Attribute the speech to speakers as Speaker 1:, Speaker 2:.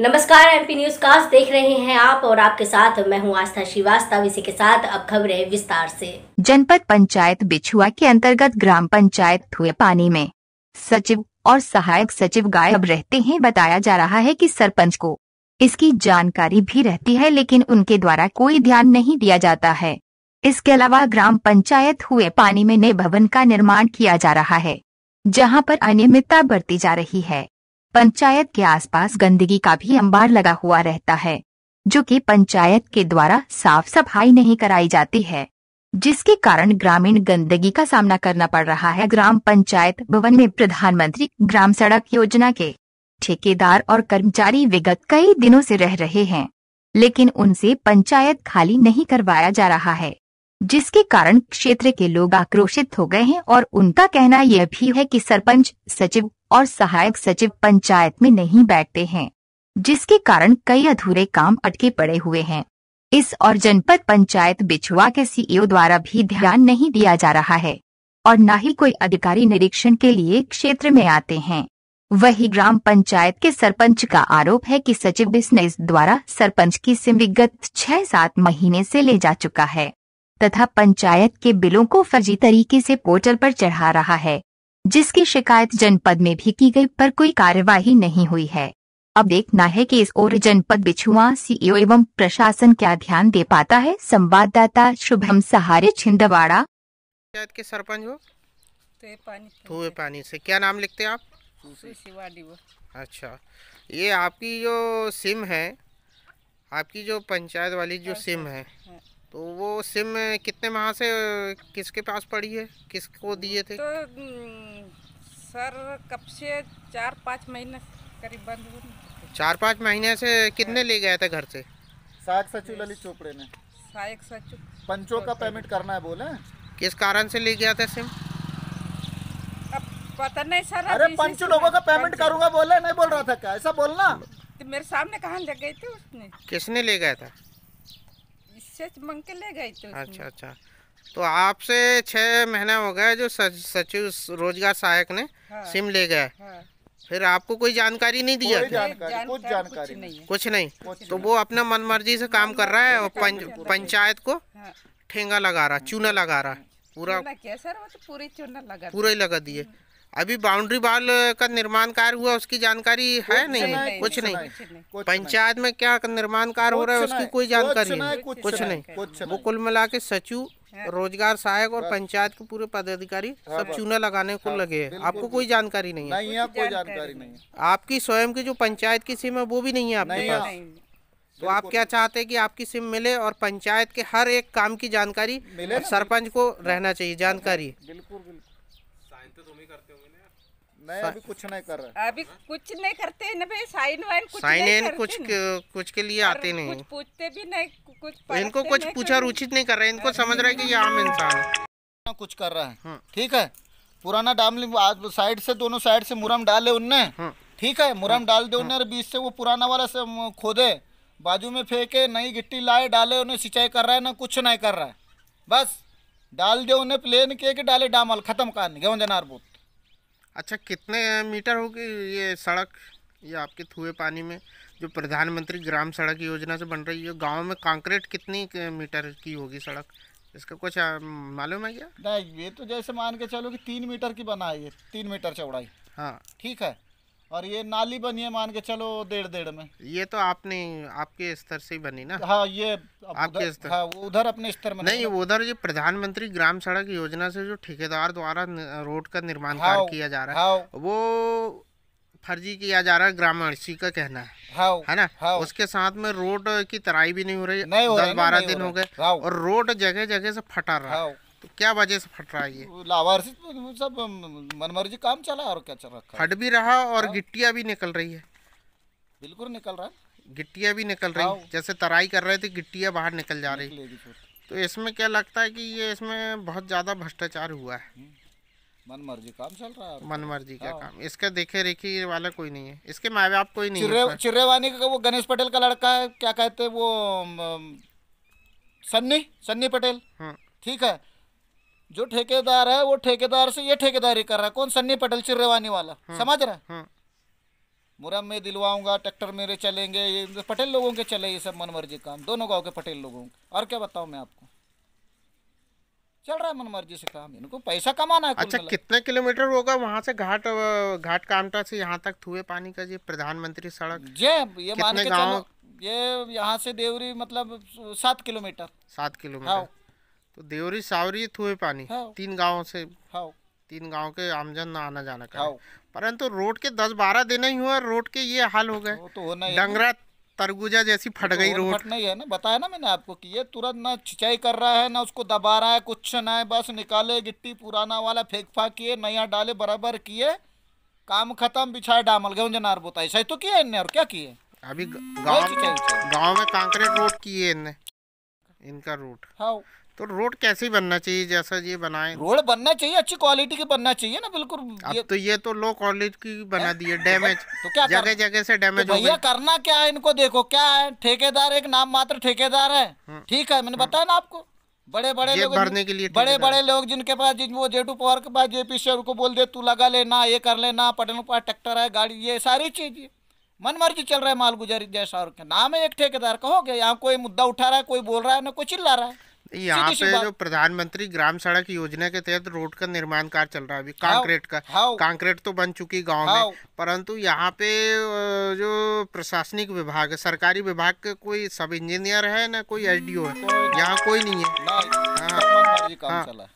Speaker 1: नमस्कार MP news cast देख रहे हैं आप और आपके साथ मैं हूं आस्था श्रीवास्तव इसी के साथ अब खबरें विस्तार से
Speaker 2: जनपद पंचायत बिछुआ के अंतर्गत ग्राम पंचायत हुए पानी में सचिव और सहायक सचिव गायब रहते हैं बताया जा रहा है कि सरपंच को इसकी जानकारी भी रहती है लेकिन उनके द्वारा कोई ध्यान नहीं दिया जाता है इसके अलावा ग्राम पंचायत हुए पानी में नए भवन का निर्माण किया जा रहा है जहाँ पर अनियमितता बरती जा रही है पंचायत के आसपास गंदगी का भी अंबार लगा हुआ रहता है जो कि पंचायत के द्वारा साफ सफाई नहीं कराई जाती है जिसके कारण ग्रामीण गंदगी का सामना करना पड़ रहा है ग्राम पंचायत भवन में प्रधानमंत्री ग्राम सड़क योजना के ठेकेदार और कर्मचारी विगत कई दिनों से रह रहे हैं लेकिन उनसे पंचायत खाली नहीं करवाया जा रहा है जिसके कारण क्षेत्र के लोग आक्रोशित हो गए हैं और उनका कहना यह भी है कि सरपंच सचिव और सहायक सचिव पंचायत में नहीं बैठते हैं जिसके कारण कई अधूरे काम अटके पड़े हुए हैं इस और जनपद पंचायत बिछुआ के सीईओ e द्वारा भी ध्यान नहीं दिया जा रहा है और न ही कोई अधिकारी निरीक्षण के लिए क्षेत्र में आते हैं वही ग्राम पंचायत के सरपंच का आरोप है कि सचिव बिजनेस द्वारा सरपंच की सिम विगत छह सात महीने से ले जा चुका है तथा पंचायत के बिलों को फर्जी तरीके से पोर्टल पर चढ़ा रहा है जिसकी शिकायत जनपद में भी की गई पर कोई कार्यवाही नहीं हुई है अब देखना है कि इस ओर जनपद बिछुआ सीईओ एवं प्रशासन क्या ध्यान दे पाता है संवाददाता शुभम सहारे छिंदवाड़ा पंचायत
Speaker 1: के सरपंच हो तो पानी तो पानी से क्या नाम लिखते हैं आप अच्छा ये आपकी जो सिम है आपकी जो पंचायत वाली जो अच्छा, सिम है हाँ। तो वो सिम कितने माह से किसके पास पड़ी है किसको दिए थे तो सर कब से चार पाँच महीने करीब बंद चार पाँच महीने से कितने ले गया था घर से
Speaker 3: साग सचू ललित चोपड़े ने साग सचू पंचों का पेमेंट करना है बोले किस कारण से ले गया था सिम अब पता नहीं सर अरे पंच लोगों का पेमेंट करूंगा बोले नहीं बोल रहा था क्या ऐसा बोलना
Speaker 1: तो मेरे सामने कहा ले गई थी उसने
Speaker 3: किसने ले गया था
Speaker 1: के ले गई थी अच्छा अच्छा तो आपसे छ महीना हो गया जो सचिव रोजगार सहायक ने हाँ, सिम ले गया हाँ, फिर आपको कोई जानकारी नहीं दिया जानकारी,
Speaker 3: कुछ जानकारी नहीं कुछ
Speaker 1: नहीं तो वो अपना मर्जी से काम कर रहा है और पंचायत को हाँ। ठेंगा लगा रहा चूना लगा रहा हाँ। पूरा
Speaker 3: चूना तो पूरा
Speaker 1: ही लगा दिए हाँ। अभी बाउंड्री वाल का निर्माण कार्य हुआ उसकी जानकारी है नहीं, नहीं, नहीं कुछ नहीं, नहीं। पंचायत में क्या निर्माण कार्य हो रहा है उसकी कोई जानकारी नहीं कुछ नहीं वो कुल मिला के सचिव हाँ। रोजगार सहायक और पंचायत के पूरे पदाधिकारी हाँ, सब चूना लगाने को हाँ, लगे हैं आपको कोई जानकारी नहीं है कोई जानकारी नहीं आपकी स्वयं की जो पंचायत की सिम है वो भी नहीं है आपके पास तो आप क्या चाहते हैं कि आपकी सिम मिले और पंचायत के हर एक काम की जानकारी सरपंच को रहना चाहिए जानकारी
Speaker 3: बिल्कुल बिल्कुल हाँ, नहीं तो तुम अभी कुछ नहीं कर रहा
Speaker 2: अभी कुछ नहीं करते हैं ना भाई साइन वाइन कुछ साइन इन कुछ
Speaker 1: के, कुछ के लिए आते नहीं कुछ
Speaker 2: पूछते भी नहीं कुछ इनको कुछ पूछा
Speaker 1: रुचित नहीं कर रहे इनको समझ रहा है कि ये आम इंसान है कुछ कर रहा है हाँ।
Speaker 3: ठीक है पुराना डामली साइड से दोनों साइड से मुरम डाले उनने हाँ। ठीक है मुरम डाल दे उन्हें बीच से वो पुराना वाला से खोदे बाजू में फेंके नई गिट्टी लाए डाले उन्हें सिंचाई कर रहा है ना कुछ नहीं कर रहा है बस डाल दे उन्हें प्लेन के डाले डामल ख़त्म कर गेहूँ जनार बोत
Speaker 1: अच्छा कितने मीटर होगी ये सड़क ये आपके थुए पानी में जो प्रधानमंत्री ग्राम सड़क योजना से बन रही है गांव में कंक्रीट कितनी मीटर की होगी
Speaker 3: सड़क इसका कुछ मालूम है क्या ये तो जैसे मान के चलो कि तीन मीटर की बनाई है तीन मीटर चौड़ाई हाँ ठीक है और ये नाली बनी है मान के चलो डेढ़ डेढ़ में ये तो आपने आपके स्तर से ही बनी ना हाँ ये आपके स्तर हाँ उधर अपने
Speaker 1: स्तर में नहीं उधर ये प्रधानमंत्री ग्राम सड़क योजना से जो ठेकेदार द्वारा रोड का निर्माण हाँ, किया जा रहा है हाँ, वो फर्जी किया जा रहा है ग्रामीणसी का कहना है हाँ, है ना हाँ, उसके साथ में रोड की तराई भी नहीं हो रही है दस बारह दिन हो गए हाँ। और रोड जगह जगह से फटा रहा है हाँ। तो क्या वजह से फट रहा है ये लावारसी
Speaker 3: सब मनमर्जी काम चला और क्या चल रहा है फट
Speaker 1: भी रहा और हाँ। गिट्टिया भी निकल रही है
Speaker 3: बिल्कुल निकल रहा है
Speaker 1: गिट्टिया भी निकल रही हाँ। है जैसे तराई कर रहे थे गिट्टिया बाहर निकल जा रही तो इसमें क्या लगता है कि ये इसमें बहुत ज़्यादा भ्रष्टाचार हुआ है
Speaker 3: हम्म। मनमर्जी काम चल रहा है
Speaker 1: मनमर्जी का हाँ। काम इसका देखे रेखी वाला कोई नहीं है इसके माँ बाप कोई नहीं चिर्रे, है चिर्रेवानी
Speaker 3: का वो गणेश पटेल का लड़का है क्या कहते हैं वो सन्नी सन्नी पटेल ठीक है जो ठेकेदार है वो ठेकेदार से ये ठेकेदारी कर रहा है कौन सन्नी पटेल चिर्रेवानी वाला हाँ। समझ रहे हाँ। मुरम में दिलवाऊंगा ट्रैक्टर मेरे चलेंगे ये पटेल लोगों के चले ये सब मनमर्जी काम दोनों गांव के पटेल लोगों के और क्या बताऊं मैं आपको चल रहा है मनमर्जी से काम इनको पैसा कमाना है अच्छा कितने किलोमीटर
Speaker 1: होगा वहां से घाट घाट कामटा से यहाँ तक थुए पानी का जी प्रधानमंत्री सड़क जे ये मान के चलो
Speaker 3: ये यहाँ से देवरी मतलब सात किलोमीटर
Speaker 1: सात किलोमीटर हाँ। तो देवरी सावरी थुए पानी हाँ। तीन गाँव से हाँ। तीन गांव के आमजन आना जाना का हाँ। परंतु रोड के दस बारह दिन ही हुआ रोड के ये हाल हो गए तो डंगरा
Speaker 3: तरगुजा जैसी फट तो गई रोड नहीं है ना बताया ना मैंने आपको कि ये तुरंत ना छिंचाई कर रहा है ना उसको दबा रहा है कुछ ना है बस निकाले गिट्टी पुराना वाला फेंक फाक किए नया डाले बराबर किए काम खत्म बिछाए डामल गए जनार बोता तो किया इनने और क्या किए
Speaker 1: अभी गाँव में कांक्रीट रोड किए इनने इनका रोड हाँ तो रोड कैसी बनना चाहिए जैसा ये बनाए रोड बनना चाहिए अच्छी क्वालिटी की बनना चाहिए ना बिल्कुल
Speaker 3: अब ये... तो ये तो लो क्वालिटी की बना दी है डैमेज तो क्या जगह जगह से डैमेज तो भैया करना क्या है इनको देखो क्या है ठेकेदार एक नाम मात्र ठेकेदार है हम्म। ठीक है मैंने हम्म। बताया ना आपको बड़े बड़े लोग भरने के लिए बड़े बड़े लोग जिनके पास जिन वो जेटू पवार के पास जेपी शेर को बोल दे तू लगा लेना ये कर लेना पटन के पास ट्रैक्टर है गाड़ी ये सारी चीजें मन मर्जी चल रहा है माल गुजर जैसा और नाम है एक ठेकेदार का हो गया यहाँ कोई मुद्दा उठा रहा है कोई बोल रहा है ना कोई चिल्ला रहा है यहाँ पे जो
Speaker 1: प्रधानमंत्री ग्राम सड़क योजना के तहत रोड का निर्माण कार्य चल रहा है अभी कांक्रीट का कांक्रीट तो बन चुकी गांव में परंतु यहाँ पे जो प्रशासनिक विभाग सरकारी विभाग के कोई सब इंजीनियर है ना कोई एसडीओ है हम्म, यहाँ कोई नहीं है हाँ,